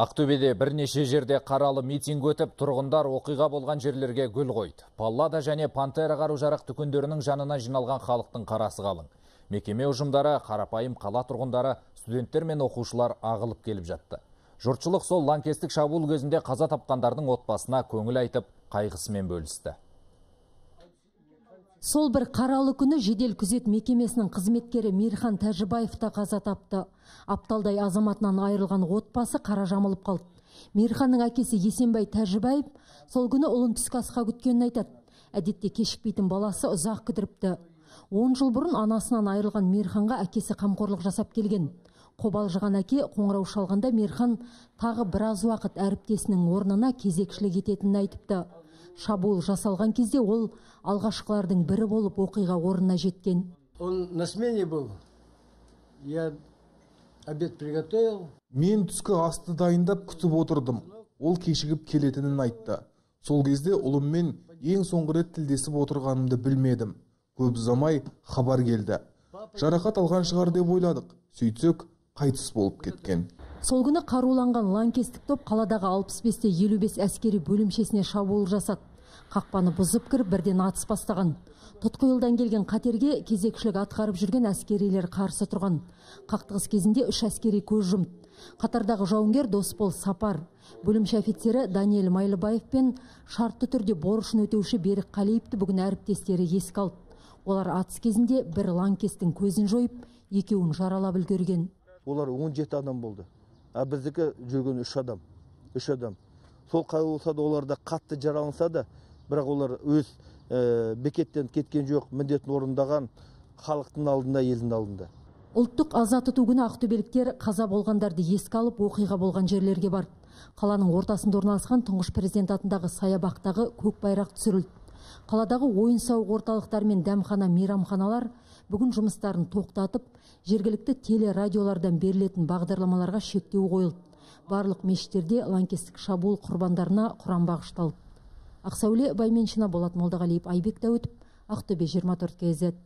Ақтөбеде бірнеше жерде қаралы митинг өтіп, тұрғындар оқиға болған жерлерге гүл қойды. Паллада және пантера қару жарақ дүкендерінің жанына жиналған халықтың қарасы қалың. Мекеме ұжымдары, қарапайым қала тұрғындары, студенттер мен оқушылар ағылып келіп жатты. Жұртшылық сол ланкестік шабуыл көзінде қаза тапқандардың отбасына көңіл айтып, қайғысымен бөлісті сол бір қаралы күні жедел күзет мекемесінің қызметкері Мирхан тәжібаев та қаза тапты апталдай азаматынан айырылған отбасы қара жамылып қалды мейірханның әкесі есенбай тәжібаев сол күні ұлын түскі асқа күткенін айтады әдетте кешікпейтін баласы ұзақ кідіріпті 10 жыл бұрын анасынан айырылған Мирханға әкесі қамқорлық жасап келген қобалжыған әке қоңырау шалғанда мейірхан тағы біраз уақыт әріптесінің орнына кезекшілік ететінін айтыпты шабуыл жасалған кезде ол алғашқылардың бірі болып оқиға орнына жеткен он на смене был я обед приготовил мен түскі асты дайындап күтіп отырдым ол кешігіп келетінін айтты сол кезде ұлыммен ең соңғы рет тілдесіп отырғанымды білмедім көп ұзамай хабар келді жарақат алған шығар деп ойладық сөйтсек қайтыс болып кеткен Сол күні қаруланған лаңкестік топ қаладағы 65-те 55 әскери бөлімшесіне шабуыл жасады. Қақпаны бұзып кіріп бірден атыс бастаған. Тұтқиылдан келген қатерге кезекшілік атқарып жүрген әскерилер қарсы тұрған. Қақтығыс кезінде үш әскери көз жұмды. Қатардағы жауынгер Доспол Сапар, бөлімше офицері Даниэль Майлыбаев пен шартты түрде борышын өтеуші Берік Қалиевті бүгін әріптестері еске алды. Олар атыс кезінде бір лаңкестің көзін жойып, екеуін жаралап үлгерген. Олар 17 адам болды а біздікі жүрген үш адам үш адам сол қалай болса да олар қатты жараланса да бірақ олар өз ә, бекеттен кеткен жоқ міндетін орындаған халықтың алдында елдің алдында ұлттық аза тұту күні ақтөбеліктер қаза болғандарды еске алып оқиға болған жерлерге барды қаланың ортасында орналасқан тұңғыш президент атындағы саябақтағы көк байрақ түсірілді қаладағы ойын сауық орталықтары мен дәмхана мейрамханалар бүгін жұмыстарын тоқтатып жергілікті телерадиолардан берілетін бағдарламаларға шектеу қойылды барлық мешіттерде лаңкестік шабуыл құрбандарына құран бағышталды Ақсауле байменшина болат молдағалиев айбек дәуітов ақтөбе жиырма төрт